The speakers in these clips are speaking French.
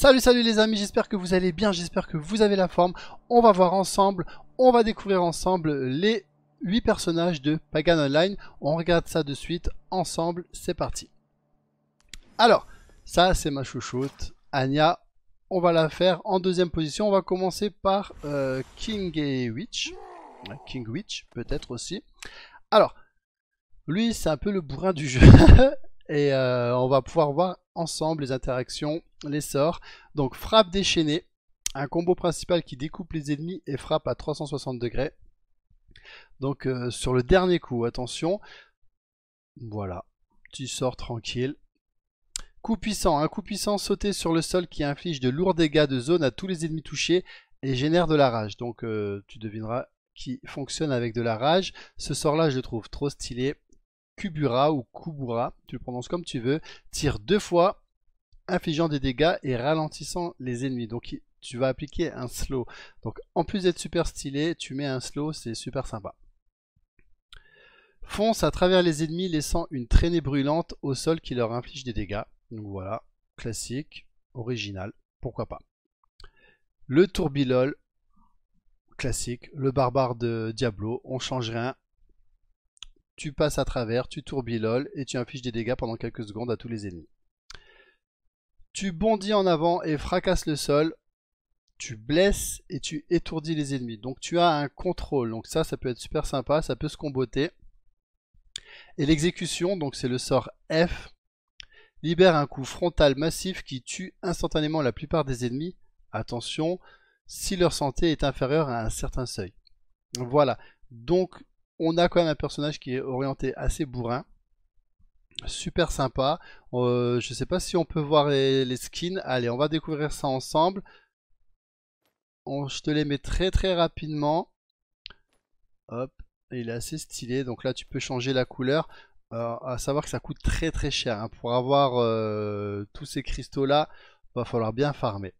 Salut salut les amis, j'espère que vous allez bien, j'espère que vous avez la forme. On va voir ensemble, on va découvrir ensemble les 8 personnages de Pagan Online. On regarde ça de suite, ensemble, c'est parti. Alors, ça c'est ma chouchoute, Anya. On va la faire en deuxième position, on va commencer par euh, King et Witch. King Witch peut-être aussi. Alors, lui c'est un peu le bourrin du jeu. et euh, on va pouvoir voir ensemble les interactions, les sorts. Donc frappe déchaînée, un combo principal qui découpe les ennemis et frappe à 360 degrés. Donc euh, sur le dernier coup, attention. Voilà, tu sors tranquille. Coup puissant, un coup puissant sauté sur le sol qui inflige de lourds dégâts de zone à tous les ennemis touchés et génère de la rage. Donc euh, tu devineras qui fonctionne avec de la rage. Ce sort là je le trouve trop stylé. Kubura ou Kubura, tu le prononces comme tu veux, tire deux fois, infligeant des dégâts et ralentissant les ennemis. Donc tu vas appliquer un slow. Donc en plus d'être super stylé, tu mets un slow, c'est super sympa. Fonce à travers les ennemis, laissant une traînée brûlante au sol qui leur inflige des dégâts. Donc voilà, classique, original, pourquoi pas. Le tourbilol, classique, le barbare de Diablo, on change rien, tu passes à travers, tu tourbiloles et tu infliges des dégâts pendant quelques secondes à tous les ennemis. Tu bondis en avant et fracasses le sol, tu blesses et tu étourdis les ennemis. Donc tu as un contrôle, donc ça, ça peut être super sympa, ça peut se comboter. Et l'exécution, donc c'est le sort F, libère un coup frontal massif qui tue instantanément la plupart des ennemis, attention, si leur santé est inférieure à un certain seuil. Voilà, donc on a quand même un personnage qui est orienté assez bourrin. Super sympa. Euh, je ne sais pas si on peut voir les, skins. Allez, on va découvrir ça ensemble. je te les mets très très rapidement. Hop, il est assez stylé. Donc là, tu peux changer la couleur. Euh, à savoir que ça coûte très très cher. Hein. Pour avoir euh, tous ces cristaux là, va falloir bien farmer.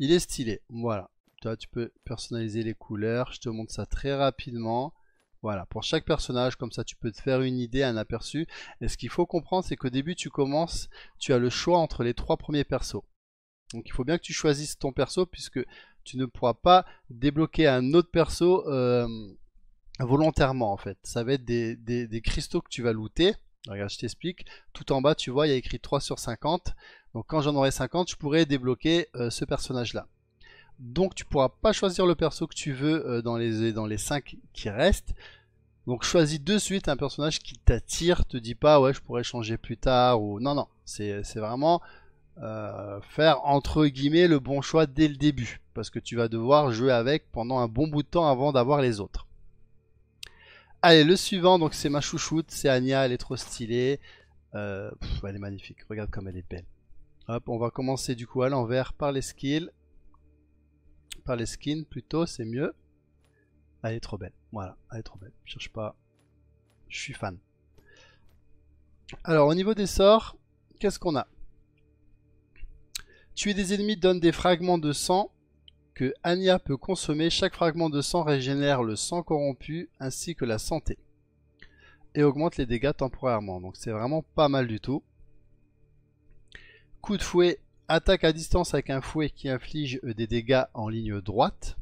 Il est stylé, voilà tu peux personnaliser les couleurs. Je te montre ça très rapidement. Voilà, pour chaque personnage, comme ça tu peux te faire une idée, un aperçu. Et ce qu'il faut comprendre, c'est qu'au début tu commences, tu as le choix entre les trois premiers persos. Donc il faut bien que tu choisisses ton perso, puisque tu ne pourras pas débloquer un autre perso euh, volontairement en fait. Ça va être des, cristaux que tu vas looter. Regarde, je t'explique. Tout en bas, tu vois, il y a écrit 3 sur 50. Donc quand j'en aurai 50, je pourrai débloquer euh, ce personnage-là. Donc tu pourras pas choisir le perso que tu veux euh, dans, les, dans les 5 qui restent. Donc choisis de suite un personnage qui t'attire, te dis pas ouais je pourrais changer plus tard ou non non, c'est vraiment euh, faire entre guillemets le bon choix dès le début parce que tu vas devoir jouer avec pendant un bon bout de temps avant d'avoir les autres. Allez le suivant donc c'est ma chouchoute, c'est Anya, elle est trop stylée, euh, elle est magnifique, regarde comme elle est belle. Hop on va commencer du coup à l'envers par les skills, par les skins plutôt, c'est mieux. Elle est trop belle. Voilà, elle est trop belle. Je cherche pas. Je suis fan. Alors, au niveau des sorts, qu'est-ce qu'on a Tuer des ennemis donne des fragments de sang que Anya peut consommer. Chaque fragment de sang régénère le sang corrompu ainsi que la santé. Et augmente les dégâts temporairement. Donc c'est vraiment pas mal du tout. Coup de fouet Attaque à distance avec un fouet qui inflige des dégâts en ligne droite.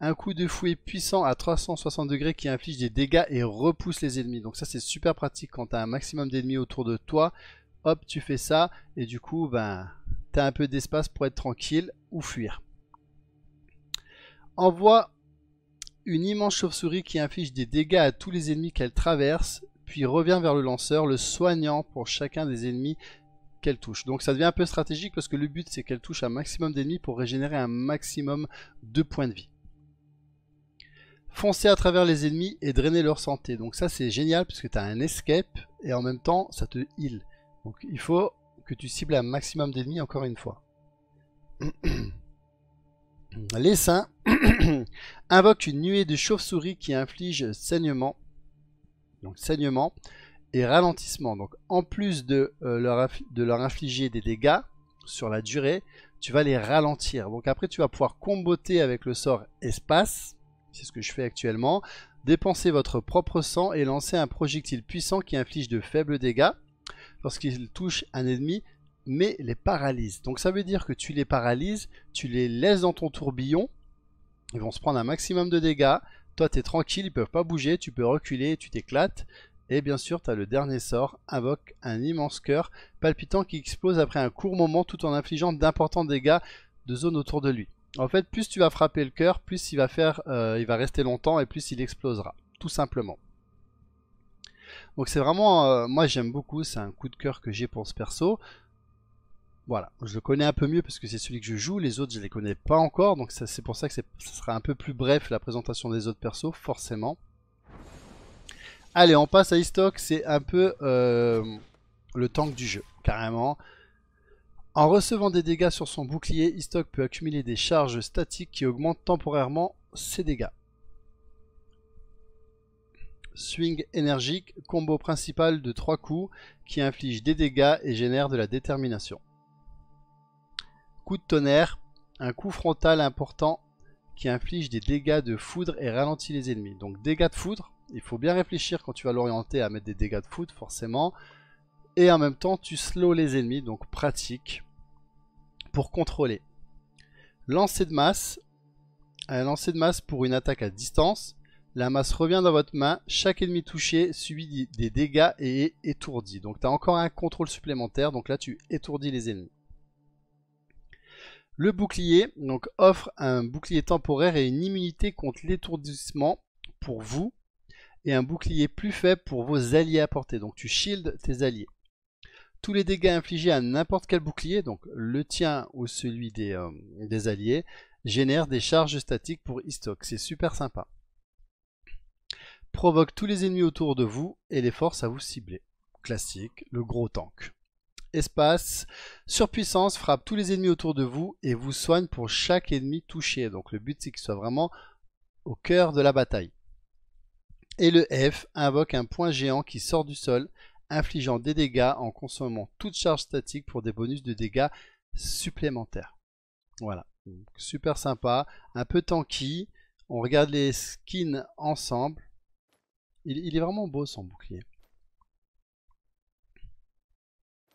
Un coup de fouet puissant à 360 degrés qui inflige des dégâts et repousse les ennemis. Donc ça c'est super pratique quand tu as un maximum d'ennemis autour de toi. Hop, tu fais ça et du coup, ben, tu as un peu d'espace pour être tranquille ou fuir. Envoie une immense chauve-souris qui inflige des dégâts à tous les ennemis qu'elle traverse, puis revient vers le lanceur, le soignant pour chacun des ennemis qu'elle touche. Donc ça devient un peu stratégique parce que le but c'est qu'elle touche un maximum d'ennemis pour régénérer un maximum de points de vie. Foncer à travers les ennemis et drainer leur santé. Donc ça c'est génial parce que tu as un escape et en même temps ça te heal. Donc il faut que tu cibles un maximum d'ennemis encore une fois. les saints invoquent une nuée de chauves-souris qui inflige saignement. Donc saignement ralentissement. Donc en plus de, euh, leur, de leur infliger des dégâts sur la durée, tu vas les ralentir. Donc après tu vas pouvoir comboter avec le sort espace, c'est ce que je fais actuellement, dépenser votre propre sang et lancer un projectile puissant qui inflige de faibles dégâts lorsqu'il touche un ennemi mais les paralyse. Donc ça veut dire que tu les paralyses, tu les laisses dans ton tourbillon, ils vont se prendre un maximum de dégâts, toi tu es tranquille, ils peuvent pas bouger, tu peux reculer, tu t'éclates, et bien sûr, tu as le dernier sort, invoque un immense cœur palpitant qui explose après un court moment tout en infligeant d'importants dégâts de zone autour de lui. En fait, plus tu vas frapper le cœur, plus il va, faire, euh, il va rester longtemps et plus il explosera, tout simplement. Donc c'est vraiment, euh, moi j'aime beaucoup, c'est un coup de cœur que j'ai pour ce perso. Voilà, je le connais un peu mieux parce que c'est celui que je joue, les autres je les connais pas encore, donc c'est pour ça que ce sera un peu plus bref la présentation des autres persos, forcément. Allez, on passe à e C'est un peu euh, le tank du jeu, carrément. En recevant des dégâts sur son bouclier, Istok peut accumuler des charges statiques qui augmentent temporairement ses dégâts. Swing énergique, combo principal de 3 coups qui inflige des dégâts et génère de la détermination. Coup de tonnerre, un coup frontal important qui inflige des dégâts de foudre et ralentit les ennemis. Donc dégâts de foudre, il faut bien réfléchir quand tu vas l'orienter à mettre des dégâts de foot, forcément. Et en même temps, tu slow les ennemis, donc pratique, pour contrôler. Lancer de masse. Un lancer de masse pour une attaque à distance. La masse revient dans votre main. Chaque ennemi touché subit des dégâts et est étourdi. Donc tu as encore un contrôle supplémentaire. Donc là, tu étourdis les ennemis. Le bouclier donc, offre un bouclier temporaire et une immunité contre l'étourdissement pour vous et un bouclier plus faible pour vos alliés à portée. Donc tu shield tes alliés. Tous les dégâts infligés à n'importe quel bouclier, donc le tien ou celui des, euh, des alliés, génèrent des charges statiques pour e C'est super sympa. Provoque tous les ennemis autour de vous et les force à vous cibler. Classique, le gros tank. Espace, surpuissance frappe tous les ennemis autour de vous et vous soigne pour chaque ennemi touché. Donc le but c'est qu'il soit vraiment au cœur de la bataille et le F invoque un point géant qui sort du sol, infligeant des dégâts en consommant toute charge statique pour des bonus de dégâts supplémentaires. Voilà, super sympa, un peu tanky. On regarde les skins ensemble. Il, est vraiment beau son bouclier.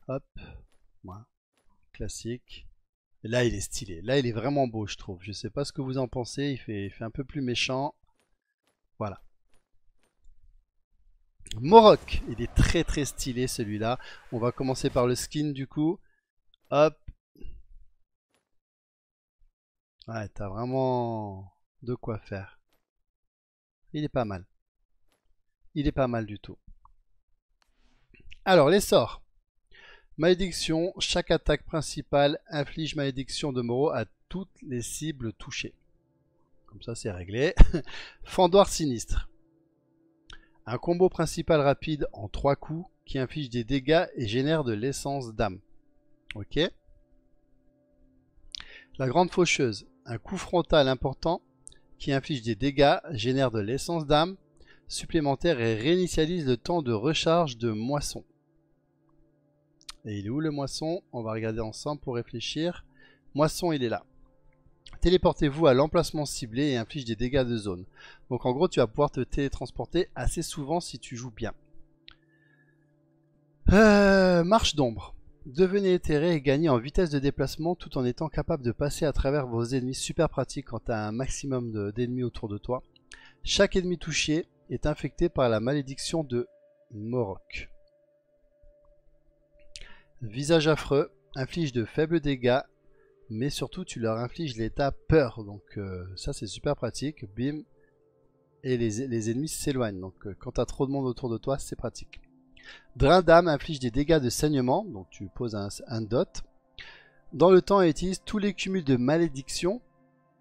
Hop, voilà. classique. là, il est stylé. Là, il est vraiment beau, je trouve. Je ne sais pas ce que vous en pensez. il fait un peu plus méchant. Voilà. Moroc, il est très très stylé celui-là. On va commencer par le skin du coup. Hop. Ouais, t'as vraiment de quoi faire. Il est pas mal. Il est pas mal du tout. Alors, les sorts. Malédiction. Chaque attaque principale inflige malédiction de Moro à toutes les cibles touchées. Comme ça, c'est réglé. Fandoir sinistre. Un combo principal rapide en trois coups qui inflige des dégâts et génère de l'essence d'âme. Ok. La grande faucheuse. Un coup frontal important qui inflige des dégâts, génère de l'essence d'âme supplémentaire et réinitialise le temps de recharge de moisson. Et il est où le moisson On va regarder ensemble pour réfléchir. Moisson, il est là. Téléportez-vous à l'emplacement ciblé et inflige des dégâts de zone. Donc en gros, tu vas pouvoir te télétransporter assez souvent si tu joues bien. Euh, marche d'ombre. Devenez éthéré et gagnez en vitesse de déplacement tout en étant capable de passer à travers vos ennemis. Super pratique quand tu as un maximum d'ennemis autour de toi. Chaque ennemi touché est infecté par la malédiction de Morok. Visage affreux inflige de faibles dégâts mais surtout tu leur infliges l'état peur. Donc euh, ça c'est super pratique, bim, et les, ennemis s'éloignent. Donc euh, quand quand as trop de monde autour de toi, c'est pratique. Drain d'âme inflige des dégâts de saignement, donc tu poses un, dot. Dans le temps, et utilise tous les cumuls de malédiction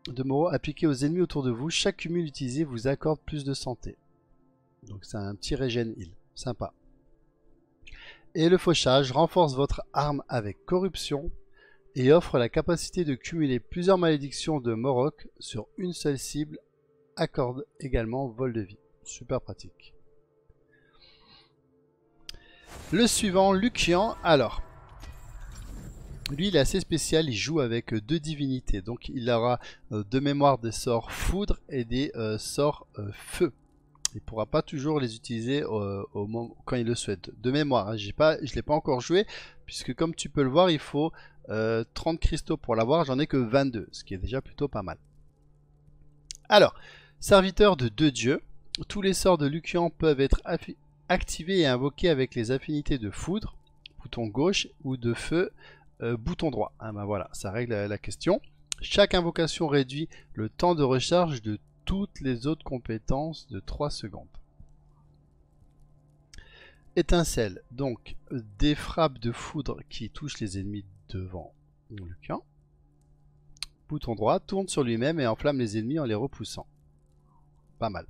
de moro appliqués aux ennemis autour de vous. Chaque cumul utilisé vous accorde plus de santé. Donc c'est un petit régène heal, sympa. Et le fauchage renforce votre arme avec corruption et offre la capacité de cumuler plusieurs malédictions de moroc sur une seule cible, accorde également vol de vie. Super pratique. Le suivant, Lucian. Alors, lui, il est assez spécial, il joue avec euh, deux divinités. Donc, il aura euh, de mémoire des sorts foudre et des euh, sorts feu. Il ne pourra pas toujours les utiliser quand il le souhaite. De mémoire, hein. je ne l'ai pas encore joué, puisque comme tu peux le voir, il faut 30 euh, cristaux pour l'avoir, j'en ai que 22, ce qui est déjà plutôt pas mal. Alors, serviteur de deux dieux, tous les sorts de Lucian peuvent être activés et invoqués avec les affinités de foudre, bouton gauche, ou de feu, euh, bouton droit. Ah ben voilà, ça règle la question. Chaque invocation réduit le temps de recharge de toutes les autres compétences de 3 secondes. Étincelle, donc des frappes de foudre qui touchent les ennemis devant Lucan. Bouton droit, tourne sur lui-même et enflamme les ennemis en les repoussant. Pas mal.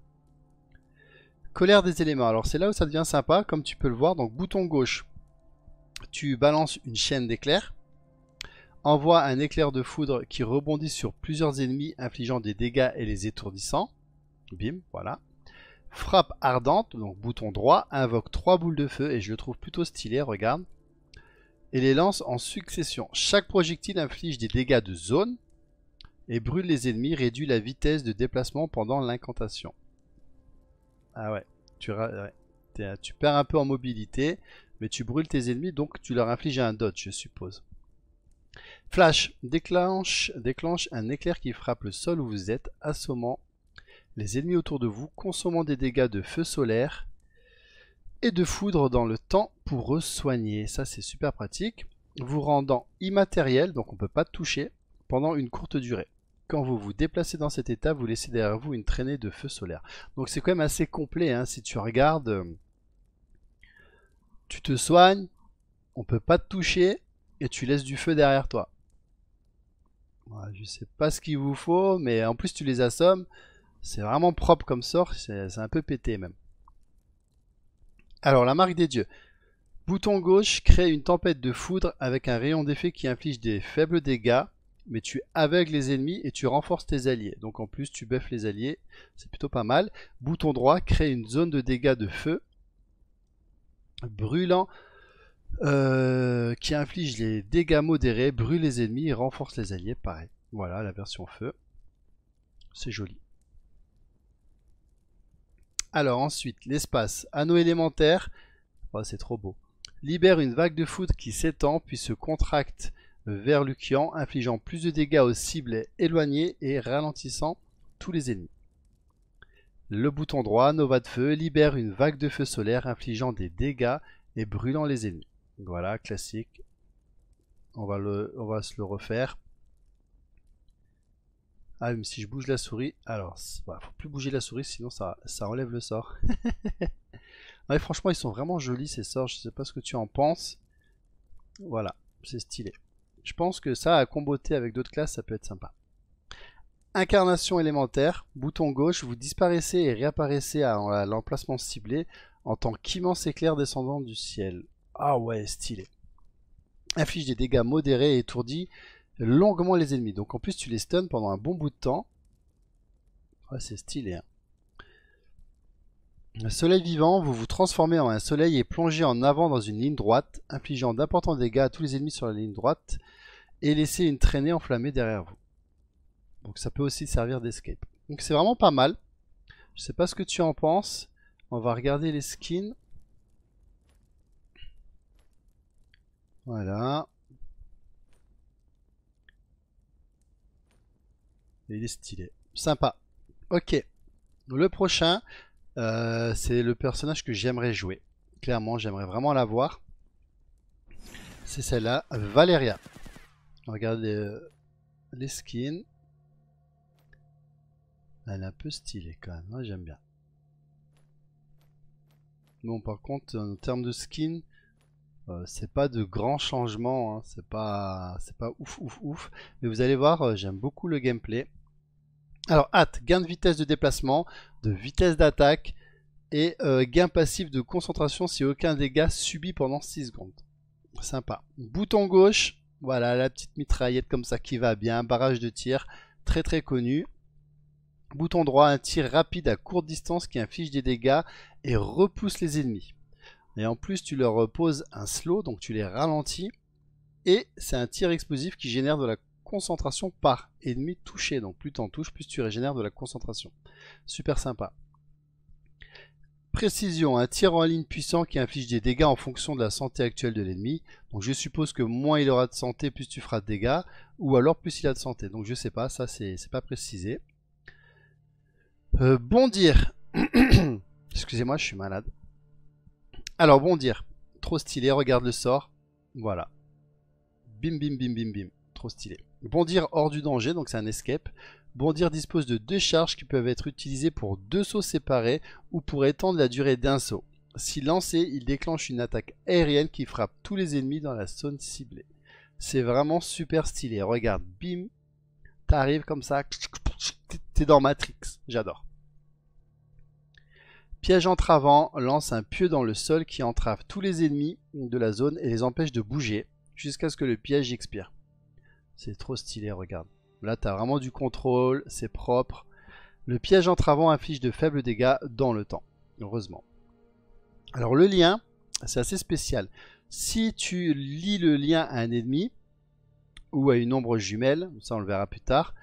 Colère des éléments. Alors c'est là où ça devient sympa, comme tu peux le voir. Donc bouton gauche, tu balances une chaîne d'éclairs. Envoie un éclair de foudre qui rebondit sur plusieurs ennemis, infligeant des dégâts et les étourdissant. Bim, voilà. Frappe ardente, donc bouton droit, invoque trois boules de feu et je le trouve plutôt stylé, regarde et les lance en succession. Chaque projectile inflige des dégâts de zone et brûle les ennemis, réduit la vitesse de déplacement pendant l'incantation. Ah ouais, tu, perds un peu en mobilité, mais tu brûles tes ennemis, donc tu leur infliges un dodge, je suppose. Flash déclenche, déclenche un éclair qui frappe le sol où vous êtes, assommant les ennemis autour de vous, consommant des dégâts de feu solaire et de foudre dans le temps pour eux soigner. Ça, c'est super pratique. Vous rendant immatériel, donc on ne peut pas toucher, pendant une courte durée. Quand vous vous déplacez dans cet état, vous laissez derrière vous une traînée de feu solaire. Donc c'est quand même assez complet. Hein, si tu regardes, tu te soignes, on peut pas te toucher et tu laisses du feu derrière toi. Je je sais pas ce qu'il vous faut, mais en plus tu les assommes. C'est vraiment propre comme sort, c'est un peu pété même. Alors, la marque des dieux. Bouton gauche crée une tempête de foudre avec un rayon d'effet qui inflige des faibles dégâts, mais tu aveugles les ennemis et tu renforces tes alliés. Donc en plus, tu buffes les alliés, c'est plutôt pas mal. Bouton droit crée une zone de dégâts de feu brûlant euh, qui inflige les dégâts modérés, brûle les ennemis et renforce les alliés. Pareil. Voilà la version feu. C'est joli. Alors ensuite, l'espace anneau élémentaire, oh, c'est trop beau, libère une vague de foudre qui s'étend puis se contracte vers Lucian, infligeant plus de dégâts aux cibles éloignées et ralentissant tous les ennemis. Le bouton droit, Nova de Feu, libère une vague de feu solaire infligeant des dégâts et brûlant les ennemis. Voilà, classique. On va, le, on va se le refaire. Ah mais si je bouge la souris, alors voilà, bah, faut plus bouger la souris sinon ça, ça enlève le sort. ouais, franchement ils sont vraiment jolis ces sorts, je sais pas ce que tu en penses. Voilà, c'est stylé. Je pense que ça à comboter avec d'autres classes ça peut être sympa. Incarnation élémentaire, bouton gauche, vous disparaissez et réapparaissez à l'emplacement ciblé en tant qu'immense éclair descendant du ciel. Ah ouais, stylé. Inflige des dégâts modérés et étourdis longuement les ennemis. Donc en plus tu les stun pendant un bon bout de temps. c'est stylé. Le hein. soleil vivant, vous vous transformez en un soleil et plongez en avant dans une ligne droite, infligeant d'importants dégâts à tous les ennemis sur la ligne droite et laissez une traînée enflammée derrière vous. Donc ça peut aussi servir d'escape. Donc c'est vraiment pas mal. Je sais pas ce que tu en penses. On va regarder les skins. Voilà. il est stylé. Sympa. Ok. Le prochain, euh, c'est le personnage que j'aimerais jouer. Clairement, j'aimerais vraiment la voir. C'est celle-là, Valeria. Regardez euh, les skins. Elle est un peu stylée quand même, hein, j'aime bien. Bon, par contre, en termes de skin, euh, c'est pas de grands changements, hein. c'est pas, c'est pas ouf ouf ouf. Mais vous allez voir, j'aime beaucoup le gameplay. Alors, hâte, gain de vitesse de déplacement, de vitesse d'attaque et euh, gain passif de concentration si aucun dégât subi pendant 6 secondes. Sympa. Bouton gauche, voilà la petite mitraillette comme ça qui va bien, barrage de tir, très très connu. Bouton droit, un tir rapide à courte distance qui inflige des dégâts et repousse les ennemis. Et en plus, tu leur poses un slow, donc tu les ralentis. Et c'est un tir explosif qui génère de la concentration par ennemi touché. Donc plus t'en touches, plus tu régénères de la concentration. Super sympa. Précision, un tir en ligne puissant qui inflige des dégâts en fonction de la santé actuelle de l'ennemi. Donc je suppose que moins il aura de santé, plus tu feras de dégâts, ou alors plus il a de santé. Donc je sais pas, ça c'est pas précisé. Euh, bondir. Excusez-moi, je suis malade. Alors bondir. Trop stylé, regarde le sort. Voilà. Bim bim bim bim bim. Trop stylé. Bondir hors du danger, donc c'est un escape. Bondir dispose de deux charges qui peuvent être utilisées pour deux sauts séparés ou pour étendre la durée d'un saut. Si lancé, il déclenche une attaque aérienne qui frappe tous les ennemis dans la zone ciblée. C'est vraiment super stylé. Regarde, bim, t'arrives comme ça, t'es dans Matrix. J'adore. Piège entravant lance un pieu dans le sol qui entrave tous les ennemis de la zone et les empêche de bouger jusqu'à ce que le piège expire. C'est trop stylé, regarde. Là, as vraiment du contrôle, c'est propre. Le piège entravant inflige de faibles dégâts dans le temps, heureusement. Alors le lien, c'est assez spécial. Si tu lis le lien à un ennemi ou à une ombre jumelle, ça on le verra plus tard.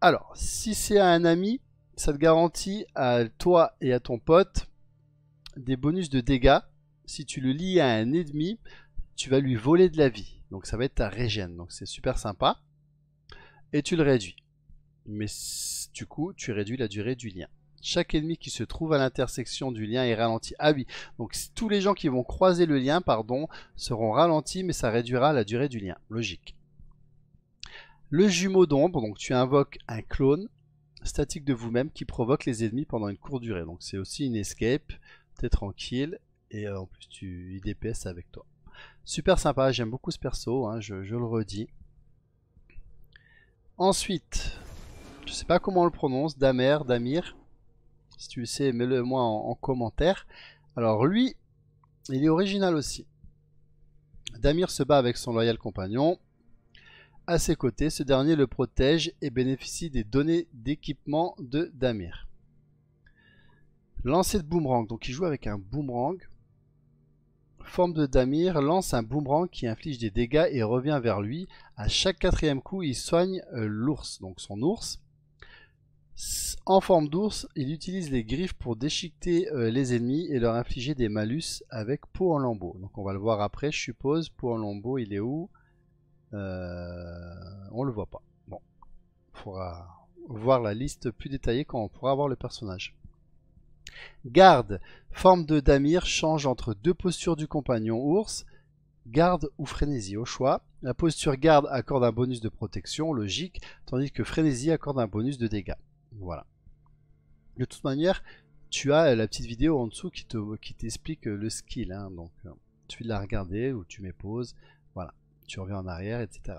Alors, si c'est à un ami, ça te garantit à toi et à ton pote des bonus de dégâts. Si tu le lis à un ennemi, tu vas lui voler de la vie. Donc ça va être ta régène. Donc c'est super sympa. Et tu le réduis. Mais du coup, tu réduis la durée du lien. Chaque ennemi qui se trouve à l'intersection du lien est ralenti. Ah oui, donc tous les gens qui vont croiser le lien, pardon, seront ralentis, mais ça réduira la durée du lien. Logique. Le jumeau d'ombre, donc tu invoques un clone statique de vous-même qui provoque les ennemis pendant une courte durée. Donc c'est aussi une escape, t'es tranquille, et euh, en plus tu y DPS avec toi. Super sympa, j'aime beaucoup ce perso, hein, je, le redis. Ensuite, je sais pas comment on le prononce, Damer, Damir. Si tu le sais, mets-le moi en, commentaire. Alors lui, il est original aussi. Damir se bat avec son loyal compagnon. À ses côtés, ce dernier le protège et bénéficie des données d'équipement de Damir. Lancé de boomerang. Donc il joue avec un boomerang forme de Damir lance un boomerang qui inflige des dégâts et revient vers lui. À chaque quatrième coup, il soigne euh, l'ours, donc son ours. En forme d'ours, il utilise les griffes pour déchiqueter euh, les ennemis et leur infliger des malus avec peau en lambeau. Donc on va le voir après, je suppose. Peau en lambeau, il est où On euh, On le voit pas. Bon, il faudra voir la liste plus détaillée quand on pourra voir le personnage. Garde, forme de Damir change entre deux postures du compagnon ours, garde ou frénésie au choix. La posture garde accorde un bonus de protection, logique, tandis que frénésie accorde un bonus de dégâts. Voilà. De toute manière, tu as la petite vidéo en dessous qui t'explique le skill. Hein, donc euh, tu l'as regardé ou tu mets pause, voilà, tu reviens en arrière, etc.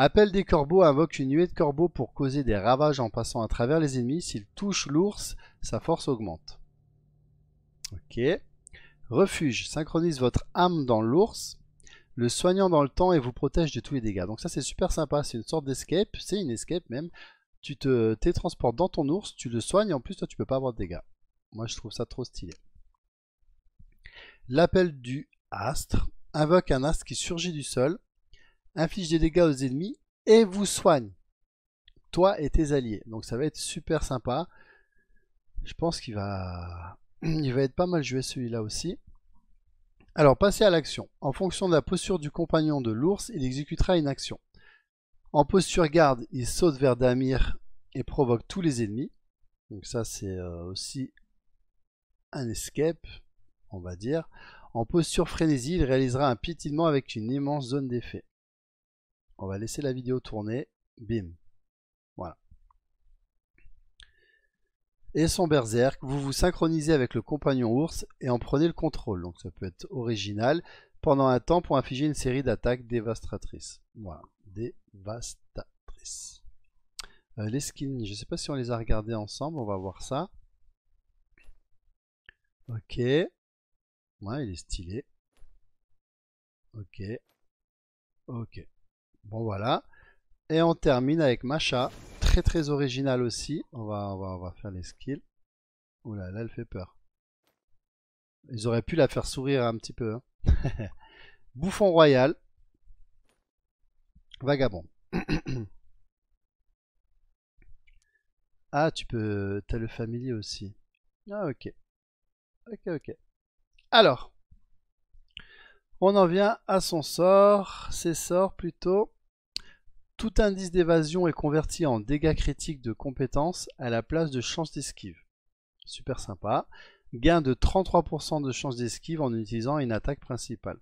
Appel des corbeaux invoque une nuée de corbeaux pour causer des ravages en passant à travers les ennemis. S'il touche l'ours, sa force augmente. Ok. Refuge synchronise votre âme dans l'ours, le soignant dans le temps et vous protège de tous les dégâts. Donc ça c'est super sympa, c'est une sorte d'escape, c'est une escape même. Tu te transportes dans ton ours, tu le soignes, en plus toi tu peux pas avoir de dégâts. Moi je trouve ça trop stylé. L'appel du astre invoque un astre qui surgit du sol inflige des dégâts aux ennemis et vous soigne. Toi et tes alliés. Donc ça va être super sympa. Je pense qu'il va... Il va être pas mal joué celui-là aussi. Alors, passez à l'action. En fonction de la posture du compagnon de l'ours, il exécutera une action. En posture garde, il saute vers Damir et provoque tous les ennemis. Donc ça, c'est euh, aussi un escape, on va dire. En posture frénésie, il réalisera un piétinement avec une immense zone d'effet. On va laisser la vidéo tourner. Bim. Voilà. Et son berserk, vous vous synchronisez avec le compagnon ours et en prenez le contrôle. Donc ça peut être original. Pendant un temps pour infliger une série d'attaques dévastatrices. Voilà. Dévastatrices. Euh, les skins, je ne sais pas si on les a regardés ensemble. On va voir ça. Ok. Ouais, il est stylé. Ok. Ok. Bon voilà. Et on termine avec Macha. Très très original aussi. On va, on va, on va faire les skills. Oula, là, là elle fait peur. Ils auraient pu la faire sourire un petit peu. Hein. Bouffon royal. Vagabond. ah, tu peux... T'as le familier aussi. Ah, ok. Ok, ok. Alors, on en vient à son sort, ses sorts plutôt. Tout indice d'évasion est converti en dégâts critiques de compétence à la place de chance d'esquive. Super sympa. Gain de 33% de chance d'esquive en utilisant une attaque principale.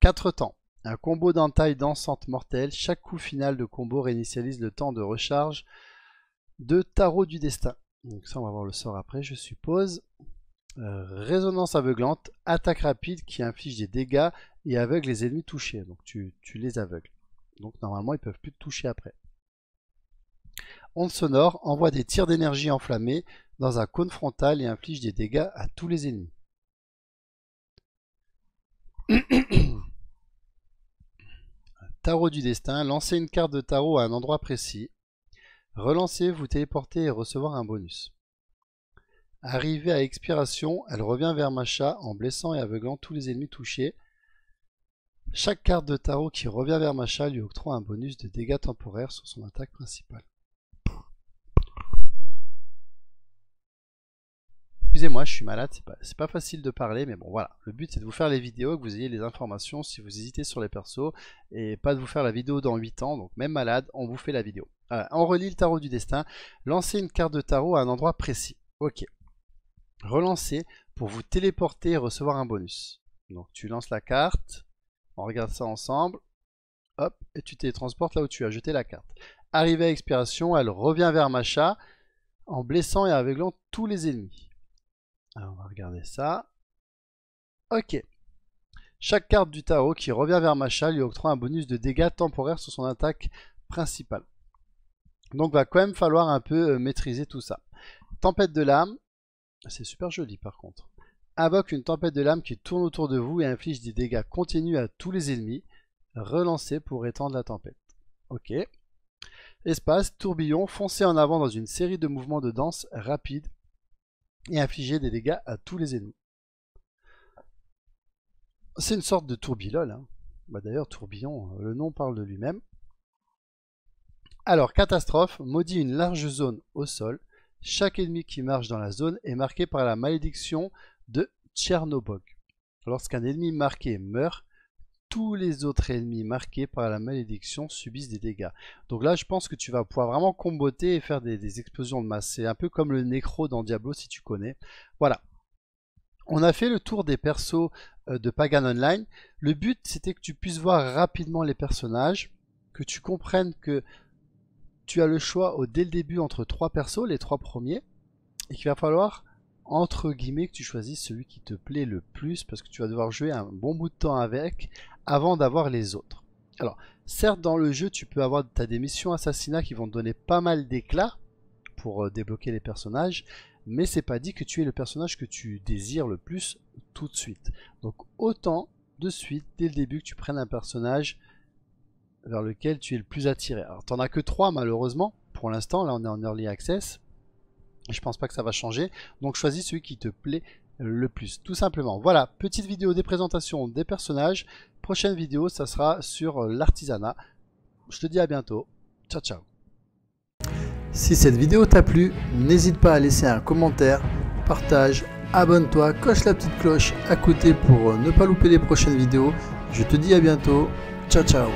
4 temps. Un combo d'entaille dansante mortelle. Chaque coup final de combo réinitialise le temps de recharge de Tarot du Destin. Donc ça, on va voir le sort après, je suppose. Euh, résonance aveuglante, attaque rapide qui inflige des dégâts et aveugle les ennemis touchés. Donc tu les aveugles. Donc normalement, ils peuvent plus te toucher après. Onde sonore envoie des tirs d'énergie enflammés dans un cône frontal et inflige des dégâts à tous les ennemis. tarot du destin, lancez une carte de tarot à un endroit précis. Relancez, vous téléportez et recevoir un bonus. Arrivée à expiration, elle revient vers Macha en blessant et aveuglant tous les ennemis touchés chaque carte de tarot qui revient vers Macha lui octroie un bonus de dégâts temporaires sur son attaque principale. Excusez-moi, je suis malade, c'est pas, facile de parler, mais bon voilà. Le but c'est de vous faire les vidéos, que vous ayez les informations si vous hésitez sur les persos, et pas de vous faire la vidéo dans 8 ans, donc même malade, on vous fait la vidéo. Euh, on relit le tarot du destin, lancez une carte de tarot à un endroit précis. Ok. Relancez pour vous téléporter et recevoir un bonus. Donc tu lances la carte, on regarde ça ensemble. Hop, et tu télétransportes là où tu as jeté la carte. Arrivée à expiration, elle revient vers Macha en blessant et aveuglant tous les ennemis. Alors on va regarder ça. Ok. Chaque carte du Tao qui revient vers Macha lui octroie un bonus de dégâts temporaires sur son attaque principale. Donc va quand même falloir un peu euh, maîtriser tout ça. Tempête de l'âme, c'est super joli par contre invoque une tempête de lames qui tourne autour de vous et inflige des dégâts continus à tous les ennemis. Relancez pour étendre la tempête. Ok. Espace, tourbillon, foncez en avant dans une série de mouvements de danse rapides et infligez des dégâts à tous les ennemis. C'est une sorte de tourbillol. Hein. Bah, d'ailleurs, tourbillon, euh, le nom parle de lui-même. Alors, catastrophe, maudit une large zone au sol. Chaque ennemi qui marche dans la zone est marqué par la malédiction de Tchernobog. Lorsqu'un ennemi marqué meurt, tous les autres ennemis marqués par la malédiction subissent des dégâts. Donc là, je pense que tu vas pouvoir vraiment comboter et faire des, explosions de masse. C'est un peu comme le nécro dans Diablo si tu connais. Voilà. On a fait le tour des persos euh, de Pagan Online. Le but, c'était que tu puisses voir rapidement les personnages, que tu comprennes que tu as le choix dès le début entre trois persos, les trois premiers, et qu'il va falloir entre guillemets que tu choisisses celui qui te plaît le plus parce que tu vas devoir jouer un bon bout de temps avec avant d'avoir les autres. Alors, certes dans le jeu tu peux avoir as des missions assassinat qui vont te donner pas mal d'éclats pour euh, débloquer les personnages, mais c'est pas dit que tu es le personnage que tu désires le plus tout de suite. Donc autant de suite dès le début que tu prennes un personnage vers lequel tu es le plus attiré. Alors t'en as que 3 malheureusement pour l'instant, là on est en early access je pense pas que ça va changer. Donc choisis celui qui te plaît euh, le plus, tout simplement. Voilà, petite vidéo des présentations des personnages. Prochaine vidéo, ça sera sur euh, l'artisanat. Je te dis à bientôt. Ciao, ciao. Si cette vidéo t'a plu, n'hésite pas à laisser un commentaire, partage, abonne-toi, coche la petite cloche à côté pour euh, ne pas louper les prochaines vidéos. Je te dis à bientôt. Ciao, ciao.